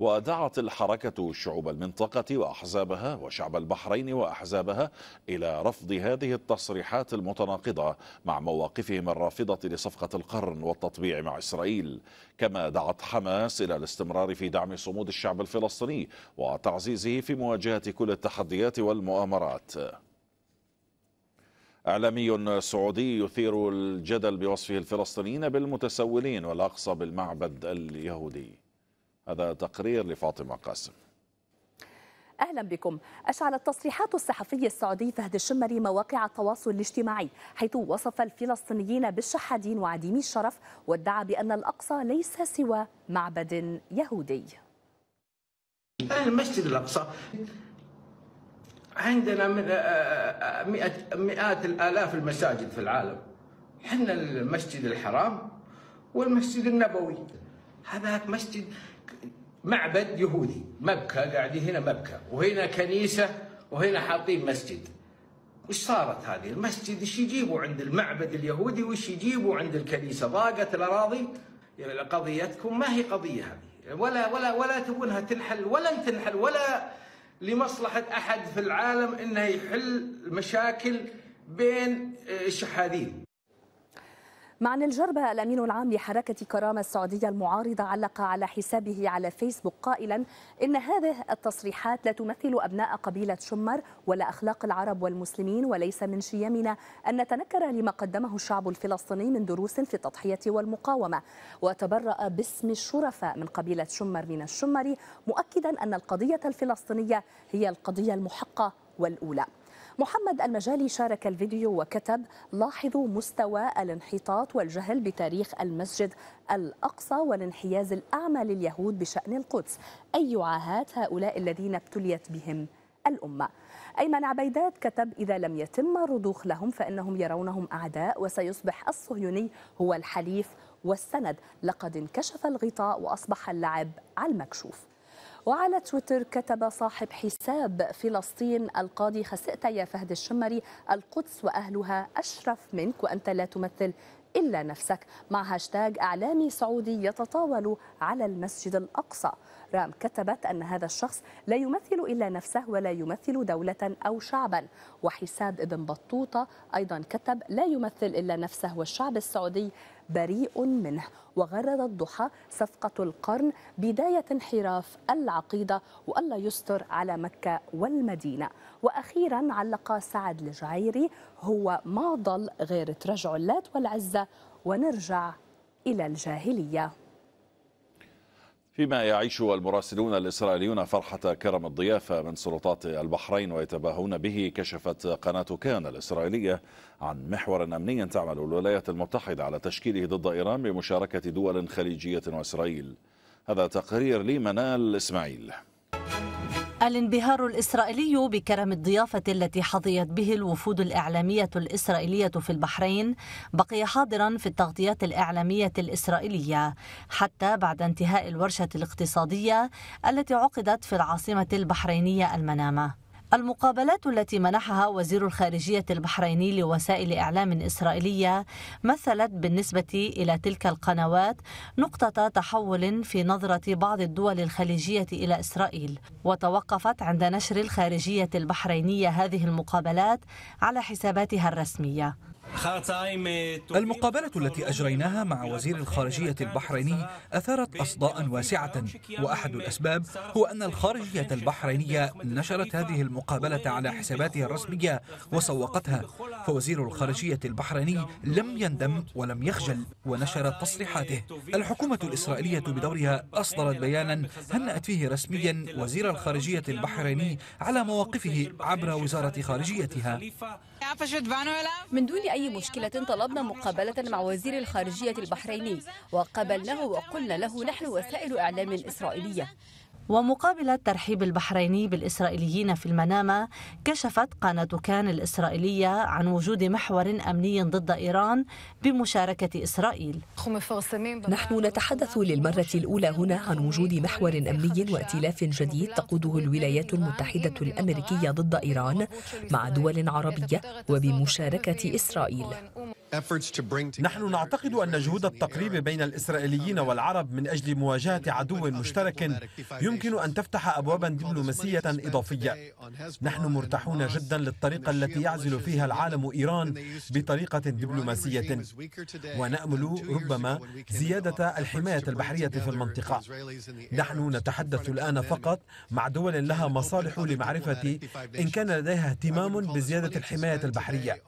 ودعت الحركة شعوب المنطقة وأحزابها وشعب البحرين وأحزابها إلى رفض هذه التصريحات المتناقضة مع مواقفهم الرافضة لصفقة القرن والتصريحات التطبيع مع إسرائيل كما دعت حماس إلى الاستمرار في دعم صمود الشعب الفلسطيني وتعزيزه في مواجهة كل التحديات والمؤامرات إعلامي سعودي يثير الجدل بوصفه الفلسطينيين بالمتسولين والأقصى بالمعبد اليهودي هذا تقرير لفاطمة قاسم أهلا بكم أشعلت تصريحات الصحفي السعودي فهد الشمري مواقع التواصل الاجتماعي حيث وصف الفلسطينيين بالشحادين وعديمي الشرف وادعى بأن الأقصى ليس سوى معبد يهودي المسجد الأقصى عندنا من مئات الآلاف المساجد في العالم حنا المسجد الحرام والمسجد النبوي هذاك مسجد معبد يهودي مبكى قاعدين هنا مبكى وهنا كنيسة وهنا حاطين مسجد وش صارت هذه المسجد ايش يجيبوا عند المعبد اليهودي وش يجيبوا عند الكنيسة ضاقت الأراضي يعني قضيتكم ما هي قضية هذه ولا ولا ولا تبونها تنحل ولن تنحل ولا لمصلحة أحد في العالم انها يحل مشاكل بين الشحاذين آه، مع أن الجربة الأمين العام لحركة كرامة السعودية المعارضة علق على حسابه على فيسبوك قائلا إن هذه التصريحات لا تمثل أبناء قبيلة شمر ولا أخلاق العرب والمسلمين وليس من شيمنا أن نتنكر لما قدمه الشعب الفلسطيني من دروس في التضحية والمقاومة وتبرأ باسم الشرفاء من قبيلة شمر من الشمري مؤكدا أن القضية الفلسطينية هي القضية المحقة والأولى محمد المجالي شارك الفيديو وكتب لاحظوا مستوى الانحطاط والجهل بتاريخ المسجد الأقصى والانحياز الأعمى لليهود بشأن القدس أي عاهات هؤلاء الذين ابتليت بهم الأمة أيمن عبيدات كتب إذا لم يتم الرضوخ لهم فإنهم يرونهم أعداء وسيصبح الصهيوني هو الحليف والسند لقد انكشف الغطاء وأصبح اللعب على المكشوف وعلى تويتر كتب صاحب حساب فلسطين القاضي خسئت يا فهد الشمري القدس وأهلها أشرف منك وأنت لا تمثل إلا نفسك مع هاشتاج إعلامي سعودي يتطاول على المسجد الأقصى رام كتبت أن هذا الشخص لا يمثل إلا نفسه ولا يمثل دولة أو شعبا وحساب ابن بطوطة أيضا كتب لا يمثل إلا نفسه والشعب السعودي بريء منه وغرد الضحى صفقة القرن بداية انحراف العقيدة وألا يستر على مكة والمدينة وأخيرا علق سعد الجعيري هو ما ضل غير ترجع اللات والعزة ونرجع إلى الجاهلية فيما يعيش المراسلون الإسرائيليون فرحة كرم الضيافة من سلطات البحرين ويتباهون به كشفت قناة كان الإسرائيلية عن محور أمني تعمل الولايات المتحدة على تشكيله ضد إيران بمشاركة دول خليجية وإسرائيل هذا تقرير لمنال إسماعيل الانبهار الإسرائيلي بكرم الضيافة التي حظيت به الوفود الإعلامية الإسرائيلية في البحرين بقي حاضرا في التغطيات الإعلامية الإسرائيلية حتى بعد انتهاء الورشة الاقتصادية التي عقدت في العاصمة البحرينية المنامة المقابلات التي منحها وزير الخارجية البحريني لوسائل إعلام إسرائيلية مثلت بالنسبة إلى تلك القنوات نقطة تحول في نظرة بعض الدول الخليجية إلى إسرائيل وتوقفت عند نشر الخارجية البحرينية هذه المقابلات على حساباتها الرسمية آه، المقابلة التي أجريناها مع وزير الخارجية البحريني أثارت أصداء واسعة وأحد الأسباب هو أن الخارجية البحرينية نشرت هذه المقابلة على حساباتها الرسمية وسوقتها فوزير الخارجية البحريني لم يندم ولم يخجل ونشر تصريحاته الحكومة الإسرائيلية بدورها أصدرت بيانا هنأت فيه رسميا وزير الخارجية البحريني على مواقفه عبر وزارة خارجيتها من دون أي مشكلة طلبنا مقابلة مع وزير الخارجية البحريني وقبلناه وقلنا له نحن وسائل إعلام إسرائيلية ومقابل الترحيب البحريني بالإسرائيليين في المنامة كشفت قناة كان الإسرائيلية عن وجود محور أمني ضد إيران بمشاركة إسرائيل نحن نتحدث للمرة الأولى هنا عن وجود محور أمني وائتلاف جديد تقوده الولايات المتحدة الأمريكية ضد إيران مع دول عربية وبمشاركة إسرائيل نحن نعتقد أن جهود التقريب بين الإسرائيليين والعرب من أجل مواجهة عدو مشترك يمكن يمكن أن تفتح أبوابا دبلوماسية إضافية نحن مرتاحون جدا للطريقة التي يعزل فيها العالم إيران بطريقة دبلوماسية ونأمل ربما زيادة الحماية البحرية في المنطقة نحن نتحدث الآن فقط مع دول لها مصالح لمعرفة إن كان لديها اهتمام بزيادة الحماية البحرية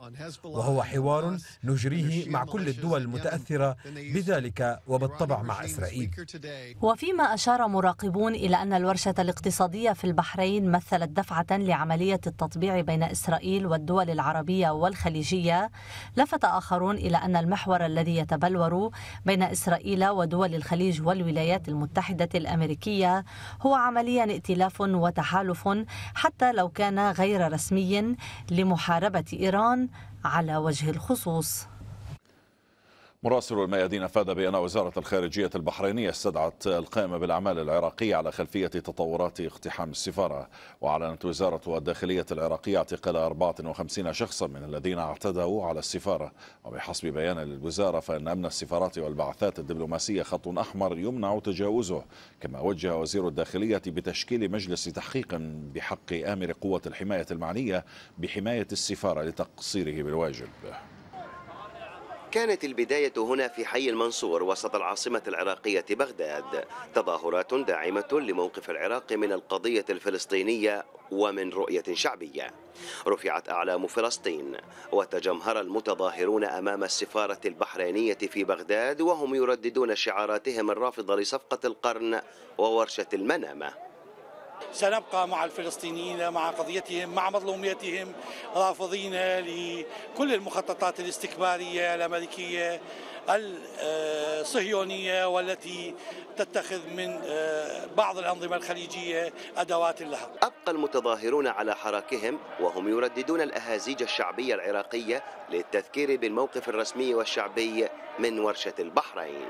وهو حوار نجريه مع كل الدول المتأثرة بذلك وبالطبع مع إسرائيل وفيما أشار مراقبون إلى أن الورشة الاقتصادية في البحرين مثلت دفعة لعملية التطبيع بين إسرائيل والدول العربية والخليجية لفت آخرون إلى أن المحور الذي يتبلور بين إسرائيل ودول الخليج والولايات المتحدة الأمريكية هو عمليا ائتلاف وتحالف حتى لو كان غير رسمي لمحاربة إيران على وجه الخصوص مراسل الميادين افاد بان وزاره الخارجيه البحرينيه استدعت القائمه بالاعمال العراقيه على خلفيه تطورات اقتحام السفاره واعلنت وزاره الداخليه العراقيه اعتقال 54 شخصا من الذين اعتدوا على السفاره وبحسب بيان للوزاره فان امن السفارات والبعثات الدبلوماسيه خط احمر يمنع تجاوزه كما وجه وزير الداخليه بتشكيل مجلس تحقيق بحق امر قوه الحمايه المعنيه بحمايه السفاره لتقصيره بالواجب كانت البداية هنا في حي المنصور وسط العاصمة العراقية بغداد تظاهرات داعمة لموقف العراق من القضية الفلسطينية ومن رؤية شعبية رفعت أعلام فلسطين وتجمهر المتظاهرون أمام السفارة البحرينية في بغداد وهم يرددون شعاراتهم الرافضة لصفقة القرن وورشة المنامة سنبقى مع الفلسطينيين مع قضيتهم مع مظلوميتهم رافضين لكل المخططات الاستكبارية الأمريكية الصهيونية والتي تتخذ من آه، بعض الأنظمة الخليجية أدوات لها أبقى المتظاهرون على حراكهم وهم يرددون الأهازيج الشعبية العراقية للتذكير بالموقف الرسمي والشعبي من ورشة البحرين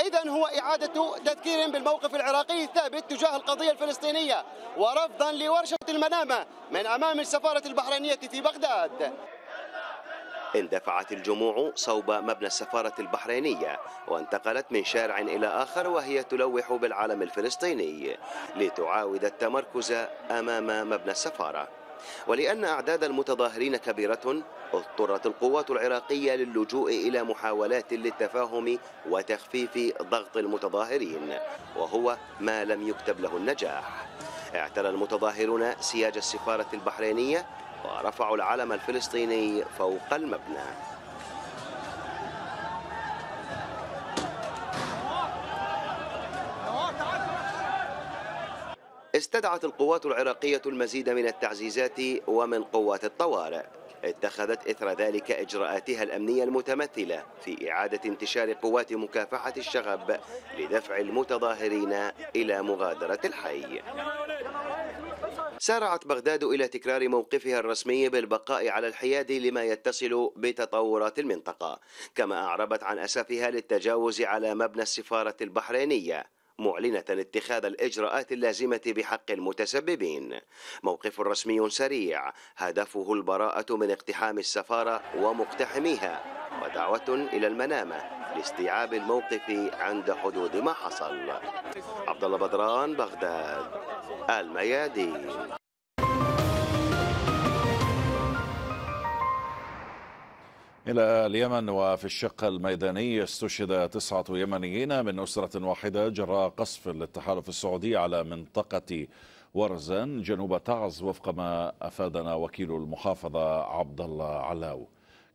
إذا هو إعادة تذكير بالموقف العراقي الثابت تجاه القضية الفلسطينية ورفضا لورشة المنامة من أمام السفارة البحرينية في بغداد اندفعت الجموع صوب مبنى السفارة البحرينية وانتقلت من شارع إلى آخر وهي تلوح بالعلم الفلسطيني لتعاود التمركز أمام مبنى السفارة ولأن أعداد المتظاهرين كبيرة اضطرت القوات العراقية للجوء إلى محاولات للتفاهم وتخفيف ضغط المتظاهرين وهو ما لم يكتب له النجاح اعتلى المتظاهرون سياج السفارة البحرينية ورفعوا العلم الفلسطيني فوق المبنى استدعت القوات العراقية المزيد من التعزيزات ومن قوات الطوارئ اتخذت إثر ذلك إجراءاتها الأمنية المتمثلة في إعادة انتشار قوات مكافحة الشغب لدفع المتظاهرين إلى مغادرة الحي سارعت بغداد إلى تكرار موقفها الرسمي بالبقاء على الحياد لما يتصل بتطورات المنطقة كما أعربت عن أسفها للتجاوز على مبنى السفارة البحرينية معلنة اتخاذ الإجراءات اللازمة بحق المتسببين موقف رسمي سريع هدفه البراءة من اقتحام السفارة ومقتحميها ودعوة إلى المنامة لاستيعاب الموقف عند حدود ما حصل عبد الله بدران بغداد الميادين إلى اليمن وفي الشق الميداني استشهد تسعة يمنيين من أسرة واحدة جراء قصف للتحالف السعودي على منطقة ورزان جنوب تعز وفق ما أفادنا وكيل المحافظة عبد الله علاو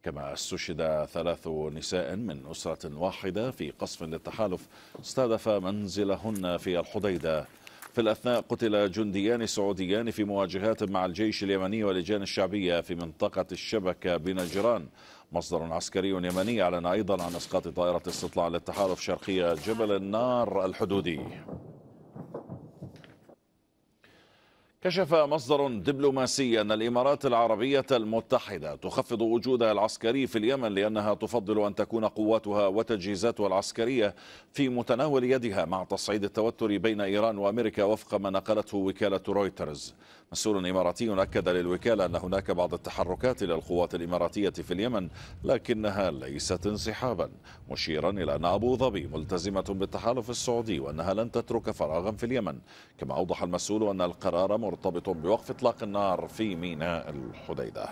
كما استشهد ثلاث نساء من أسرة واحدة في قصف للتحالف استهدف منزلهن في الحديدة في الأثناء قتل جنديان سعوديان في مواجهات مع الجيش اليمني واللجان الشعبية في منطقة الشبكة بنجران مصدر عسكري يمني أعلن أيضا عن إسقاط طائرة استطلاع للتحالف شرقية جبل النار الحدودي كشف مصدر دبلوماسي أن الإمارات العربية المتحدة تخفض وجودها العسكري في اليمن لأنها تفضل أن تكون قواتها وتجهيزاتها العسكرية في متناول يدها مع تصعيد التوتر بين إيران وأمريكا وفق ما نقلته وكالة رويترز مسؤول إماراتي أكد للوكالة أن هناك بعض التحركات للقوات الإماراتية في اليمن لكنها ليست انسحابا مشيرا إلى أن أبو ظبي ملتزمة بالتحالف السعودي وأنها لن تترك فراغا في اليمن كما أوضح المسؤول أن القرار مرتبط بوقف اطلاق النار في ميناء الحديده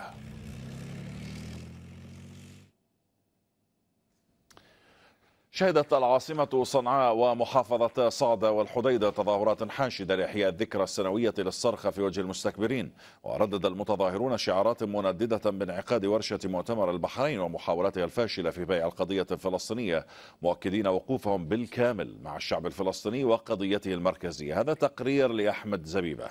شهدت العاصمة صنعاء ومحافظة صعدة والحديدة تظاهرات حاشدة لإحياء الذكرى السنوية للصرخة في وجه المستكبرين وردد المتظاهرون شعارات منددة بانعقاد ورشة مؤتمر البحرين ومحاولتها الفاشلة في بيع القضية الفلسطينية مؤكدين وقوفهم بالكامل مع الشعب الفلسطيني وقضيته المركزية هذا تقرير لأحمد زبيبة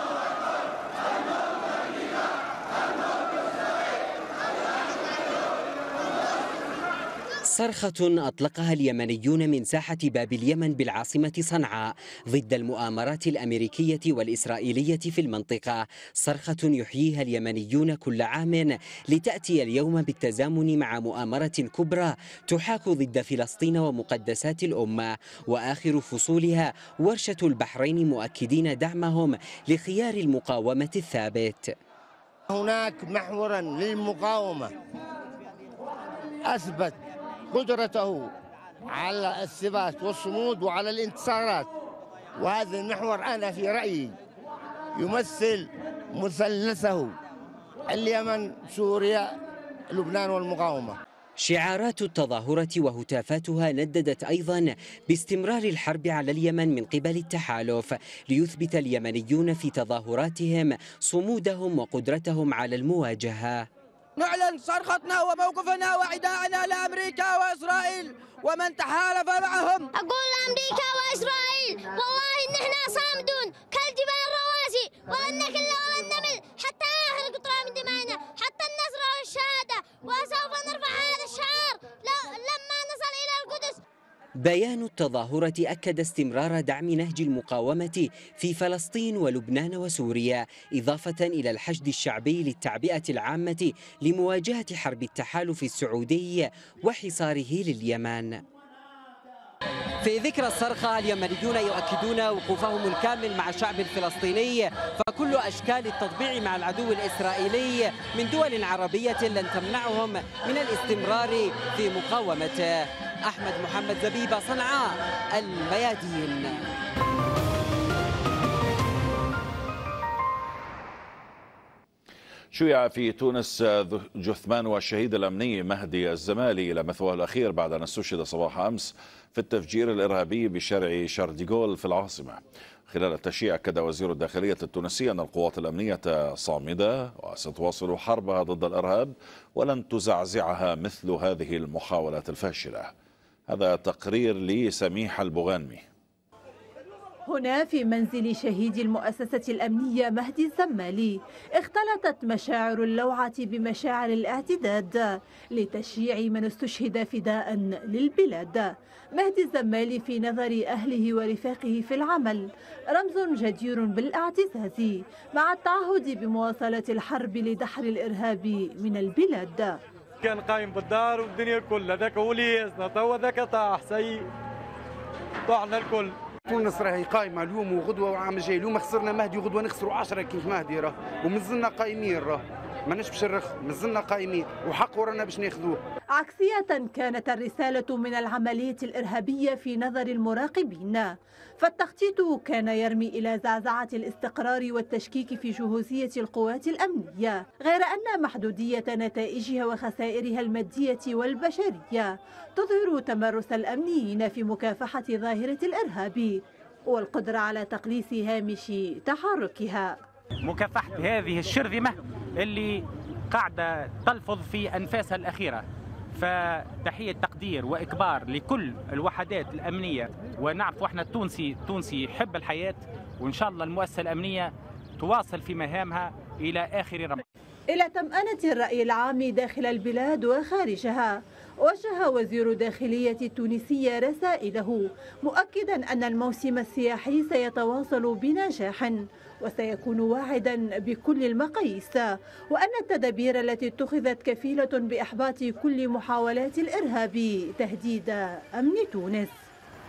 صرخة أطلقها اليمنيون من ساحة باب اليمن بالعاصمة صنعاء ضد المؤامرات الأمريكية والإسرائيلية في المنطقة صرخة يحييها اليمنيون كل عام لتأتي اليوم بالتزامن مع مؤامرة كبرى تحاك ضد فلسطين ومقدسات الأمة وآخر فصولها ورشة البحرين مؤكدين دعمهم لخيار المقاومة الثابت هناك محورا للمقاومة أثبت قدرته على الثبات والصمود وعلى الانتصارات وهذا المحور أنا في رأيي يمثل مثلثه اليمن سوريا لبنان والمقاومة شعارات التظاهرة وهتافاتها نددت أيضا باستمرار الحرب على اليمن من قبل التحالف ليثبت اليمنيون في تظاهراتهم صمودهم وقدرتهم على المواجهة نعلن صرختنا وموقفنا وعداءنا لأمريكا وإسرائيل ومن تحالف معهم أقول لأمريكا وإسرائيل والله إن إحنا صامدون كالجبال رواسي وأنك لا النمل حتى آخر قطرة من دمائنا حتى النصر والشهادة وسوف نرفع هذا الشعار بيان التظاهرة أكد استمرار دعم نهج المقاومة في فلسطين ولبنان وسوريا إضافة إلى الحشد الشعبي للتعبئة العامة لمواجهة حرب التحالف السعودي وحصاره لليمن في ذكرى الصرخة اليمنيون يؤكدون وقوفهم الكامل مع الشعب الفلسطيني فكل أشكال التطبيع مع العدو الإسرائيلي من دول عربية لن تمنعهم من الاستمرار في مقاومته أحمد محمد زبيبة صنعاء الميادين شيع في تونس جثمان والشهيد الأمني مهدي الزمالي إلى مثواه الأخير بعد أن استشهد صباح أمس في التفجير الإرهابي بشارع شارديغول في العاصمة خلال التشييع أكد وزير الداخلية التونسي أن القوات الأمنية صامدة وستواصل حربها ضد الإرهاب ولن تزعزعها مثل هذه المحاولات الفاشلة هذا تقرير لسميحة البغانمي هنا في منزل شهيد المؤسسة الأمنية مهدي الزمالي اختلطت مشاعر اللوعة بمشاعر الاعتداد لتشييع من استشهد فداء للبلاد مهدي الزمالي في نظر أهله ورفاقه في العمل رمز جدير بالاعتزاز مع التعهد بمواصلة الحرب لدحر الإرهاب من البلاد كان قايم بالدار والدنيا الكل هذاك هو اللي يزنا توا هذاك طاح سي طاحنا الكل تونس راهي قايمه اليوم وغدوه وعام الجاي اليوم خسرنا مهدي وغدوه نخسروا 10 كيف مهدي راه ومازلنا قايمين راه ماناش بشرخ مازلنا قايمين وحقه رانا باش ناخذوه عكسيه كانت الرساله من العمليه الارهابيه في نظر المراقبين فالتخطيط كان يرمي إلى زعزعة الاستقرار والتشكيك في جهوزية القوات الأمنية غير أن محدودية نتائجها وخسائرها المادية والبشرية تظهر تمرس الأمنيين في مكافحة ظاهرة الإرهاب والقدرة على تقليص هامش تحركها مكافحة هذه الشرذمة اللي قاعدة تلفظ في أنفاسها الأخيرة فتحية تقدير وإكبار لكل الوحدات الأمنية ونعرف احنا التونسي التونسي يحب الحياة وإن شاء الله المؤسسة الأمنية تواصل في مهامها إلى آخر رمضان إلى تمأنة الرأي العام داخل البلاد وخارجها وجه وزير داخلية التونسية رسائله مؤكدا أن الموسم السياحي سيتواصل بنجاح وسيكون واعدا بكل المقاييس وأن التدابير التي اتخذت كفيلة بإحباط كل محاولات الإرهاب تهديد أمن تونس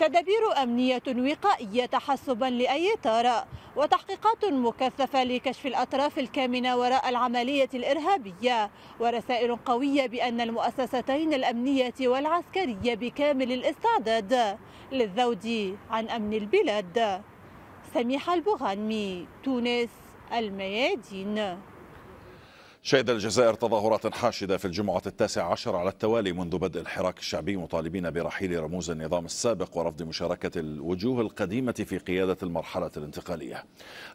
تدابير أمنية وقائية تحسبا لأي إثارة وتحقيقات مكثفة لكشف الأطراف الكامنة وراء العملية الإرهابية ورسائل قوية بأن المؤسستين الأمنية والعسكرية بكامل الاستعداد للذود عن أمن البلاد سميحة البغانمي تونس الميادين شهد الجزائر تظاهرات حاشدة في الجمعة التاسع عشر على التوالي منذ بدء الحراك الشعبي مطالبين برحيل رموز النظام السابق ورفض مشاركة الوجوه القديمة في قيادة المرحلة الانتقالية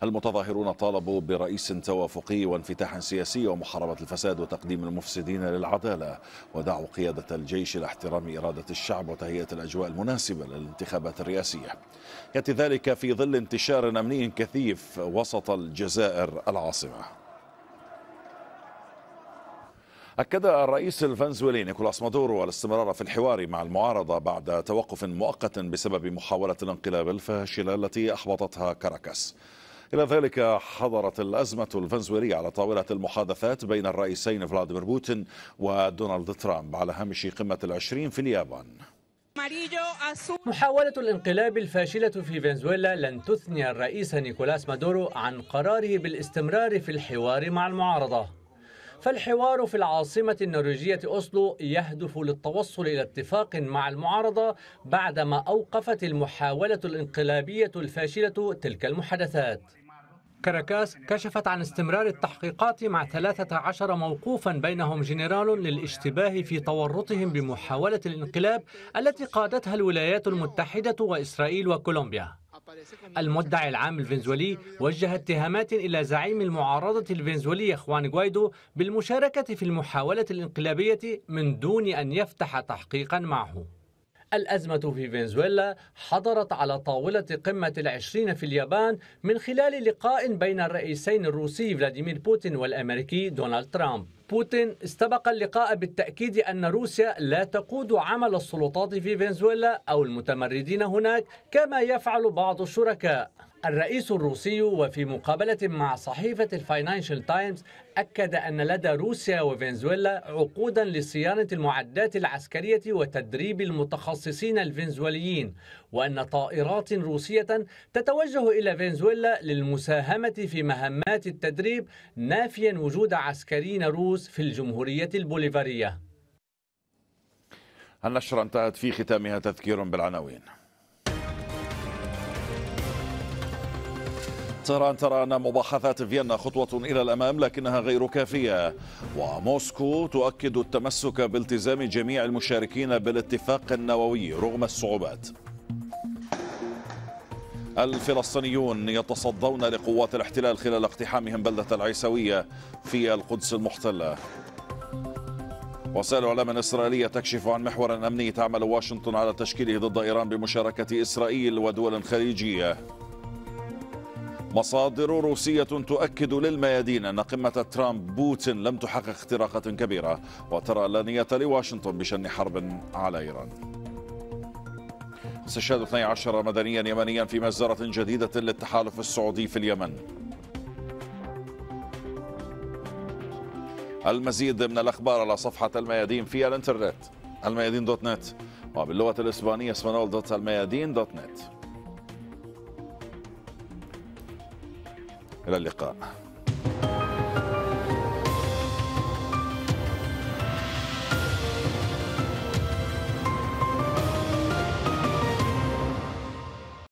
المتظاهرون طالبوا برئيس توافقي وانفتاح سياسي ومحاربة الفساد وتقديم المفسدين للعدالة ودعوا قيادة الجيش لاحترام إرادة الشعب وتهيئة الأجواء المناسبة للانتخابات الرئاسية يأتي ذلك في ظل انتشار أمني كثيف وسط الجزائر العاصمة أكد الرئيس الفنزويلي نيكولاس مادورو الاستمرار في الحوار مع المعارضة بعد توقف مؤقت بسبب محاولة الانقلاب الفاشلة التي أحبطتها كاراكاس إلى ذلك حضرت الأزمة الفنزويلية على طاولة المحادثات بين الرئيسين فلاديمير بوتين ودونالد ترامب على هامش قمة العشرين في اليابان محاولة الانقلاب الفاشلة في فنزويلا لن تثني الرئيس نيكولاس مادورو عن قراره بالاستمرار في الحوار مع المعارضة فالحوار في العاصمة النرويجية أوسلو يهدف للتوصل إلى اتفاق مع المعارضة بعدما أوقفت المحاولة الانقلابية الفاشلة تلك المحادثات كاراكاس كشفت عن استمرار التحقيقات مع 13 موقوفا بينهم جنرال للاشتباه في تورطهم بمحاولة الانقلاب التي قادتها الولايات المتحدة وإسرائيل وكولومبيا المدعي العام الفنزويلي وجه اتهامات إلى زعيم المعارضة الفنزويلية خوان غوايدو بالمشاركة في المحاولة الانقلابية من دون أن يفتح تحقيقا معه الأزمة في فنزويلا حضرت على طاولة قمة العشرين في اليابان من خلال لقاء بين الرئيسين الروسي فلاديمير بوتين والأمريكي دونالد ترامب بوتين استبق اللقاء بالتأكيد أن روسيا لا تقود عمل السلطات في فنزويلا أو المتمردين هناك كما يفعل بعض الشركاء الرئيس الروسي وفي مقابلة مع صحيفة الفاينانشال تايمز أكد أن لدى روسيا وفنزويلا عقودا لصيانة المعدات العسكرية وتدريب المتخصصين الفنزويليين وأن طائرات روسية تتوجه إلى فنزويلا للمساهمة في مهمات التدريب نافيا وجود عسكريين روس في الجمهورية البوليفارية النشرة انتهت في ختامها تذكير بالعناوين طهران ترى أن مباحثات فيينا خطوة إلى الأمام لكنها غير كافية وموسكو تؤكد التمسك بالتزام جميع المشاركين بالاتفاق النووي رغم الصعوبات الفلسطينيون يتصدون لقوات الاحتلال خلال اقتحامهم بلدة العيسوية في القدس المحتلة وسائل اعلام اسرائيليه تكشف عن محور امني تعمل واشنطن على تشكيله ضد ايران بمشاركه اسرائيل ودول خليجيه مصادر روسية تؤكد للميادين أن قمة ترامب بوتين لم تحقق اختراقات كبيرة وترى لا نية لواشنطن بشن حرب على إيران استشهاد 12 مدنيا يمنيا في مجزرة جديدة للتحالف السعودي في اليمن المزيد من الأخبار على صفحة الميادين في الانترنت الميادين دوت نت وباللغة الإسبانية اسبانول دوت الميادين دوت نت إلى اللقاء